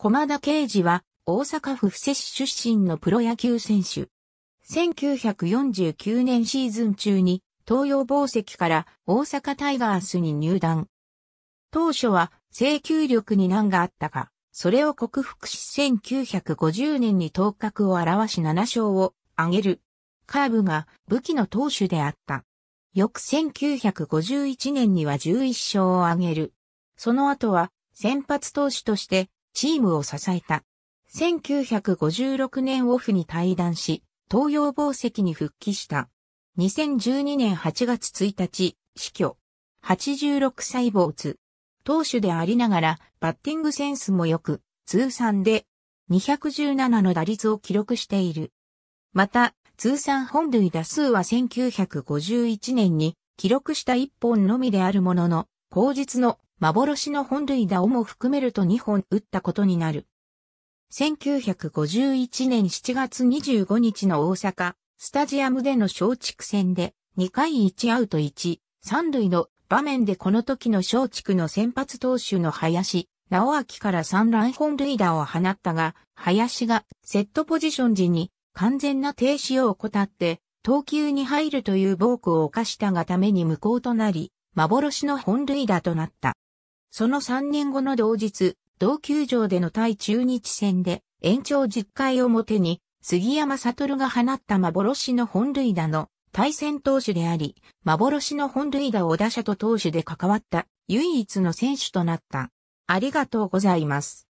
駒田啓司は大阪府布施市出身のプロ野球選手。1949年シーズン中に東洋宝石から大阪タイガースに入団。当初は請求力に難があったが、それを克服し1950年に頭角を現し7勝を挙げる。カーブが武器の投手であった。翌1951年には11勝を挙げる。その後は先発投手としてチームを支えた。1956年オフに退団し、東洋宝石に復帰した。2012年8月1日、死去。86歳没。投手でありながら、バッティングセンスも良く、通算で217の打率を記録している。また、通算本塁打数は1951年に記録した1本のみであるものの、後日の幻の本塁打をも含めると2本打ったことになる。1951年7月25日の大阪、スタジアムでの小畜戦で2回1アウト1、3塁の場面でこの時の小畜の先発投手の林、直明から3ラン本塁打を放ったが、林がセットポジション時に完全な停止を怠って、投球に入るという暴行を犯したがために無効となり、幻の本塁打となった。その3年後の同日、同球場での対中日戦で、延長10回表に、杉山悟が放った幻の本塁打の対戦投手であり、幻の本塁打を打者と投手で関わった唯一の選手となった。ありがとうございます。